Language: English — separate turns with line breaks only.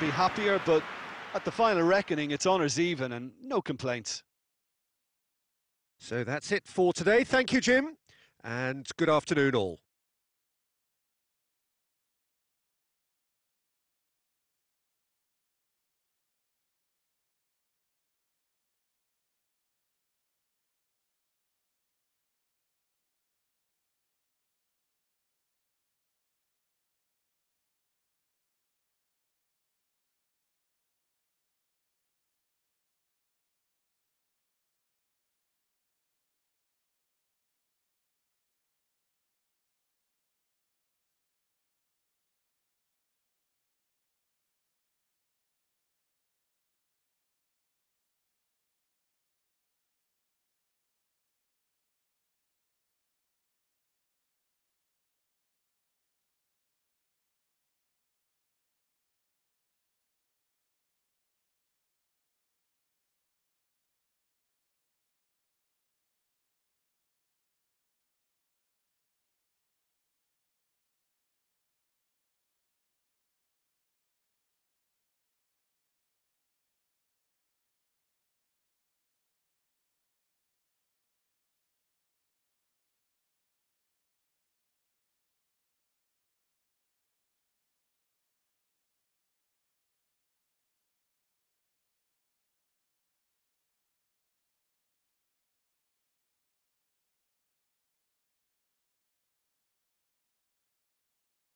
be happier, but at the final reckoning, it's honours even and no complaints.
So that's it for today. Thank you, Jim, and good afternoon all.